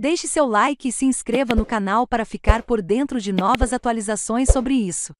Deixe seu like e se inscreva no canal para ficar por dentro de novas atualizações sobre isso.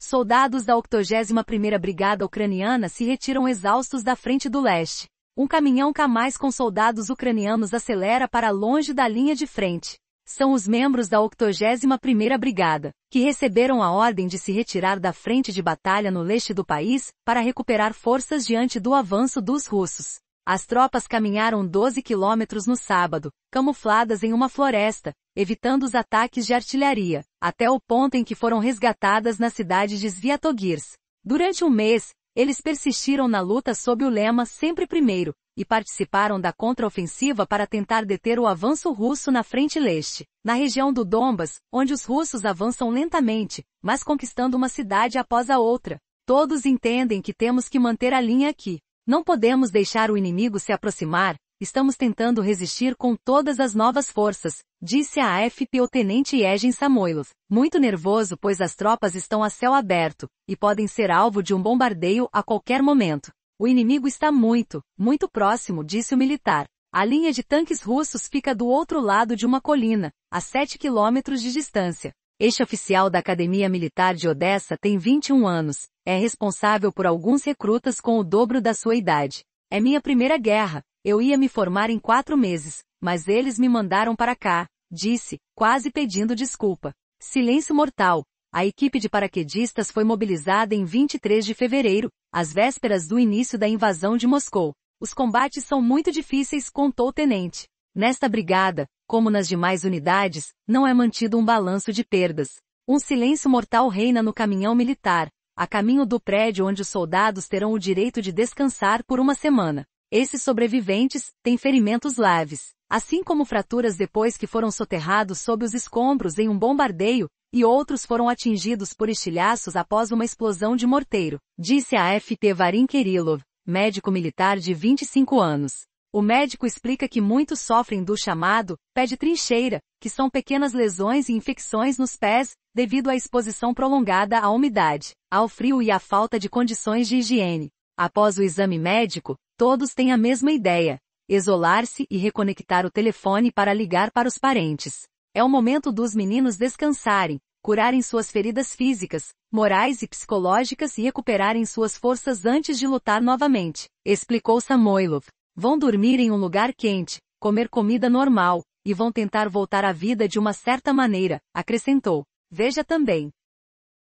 Soldados da 81ª Brigada Ucraniana se retiram exaustos da frente do leste. Um caminhão Kamaz com soldados ucranianos acelera para longe da linha de frente. São os membros da 81ª Brigada, que receberam a ordem de se retirar da frente de batalha no leste do país, para recuperar forças diante do avanço dos russos. As tropas caminharam 12 quilômetros no sábado, camufladas em uma floresta, evitando os ataques de artilharia, até o ponto em que foram resgatadas na cidade de Sviatogirs. Durante um mês, eles persistiram na luta sob o lema Sempre Primeiro, e participaram da contraofensiva para tentar deter o avanço russo na frente leste, na região do Dombas, onde os russos avançam lentamente, mas conquistando uma cidade após a outra. Todos entendem que temos que manter a linha aqui, não podemos deixar o inimigo se aproximar, estamos tentando resistir com todas as novas forças, disse a AFP o tenente Egen Samoilov, muito nervoso pois as tropas estão a céu aberto, e podem ser alvo de um bombardeio a qualquer momento. O inimigo está muito, muito próximo, disse o militar. A linha de tanques russos fica do outro lado de uma colina, a 7 quilômetros de distância. Este oficial da Academia Militar de Odessa tem 21 anos, é responsável por alguns recrutas com o dobro da sua idade. É minha primeira guerra, eu ia me formar em quatro meses, mas eles me mandaram para cá, disse, quase pedindo desculpa. Silêncio mortal. A equipe de paraquedistas foi mobilizada em 23 de fevereiro, às vésperas do início da invasão de Moscou. Os combates são muito difíceis, contou o tenente. Nesta brigada, como nas demais unidades, não é mantido um balanço de perdas. Um silêncio mortal reina no caminhão militar, a caminho do prédio onde os soldados terão o direito de descansar por uma semana. Esses sobreviventes têm ferimentos leves, assim como fraturas depois que foram soterrados sob os escombros em um bombardeio, e outros foram atingidos por estilhaços após uma explosão de morteiro, disse a FT Varin Kirilov, médico militar de 25 anos. O médico explica que muitos sofrem do chamado pé de trincheira, que são pequenas lesões e infecções nos pés, devido à exposição prolongada à umidade, ao frio e à falta de condições de higiene. Após o exame médico, todos têm a mesma ideia: isolar-se e reconectar o telefone para ligar para os parentes. É o momento dos meninos descansarem, curarem suas feridas físicas, morais e psicológicas e recuperarem suas forças antes de lutar novamente, explicou Samoilov. Vão dormir em um lugar quente, comer comida normal, e vão tentar voltar à vida de uma certa maneira, acrescentou. Veja também.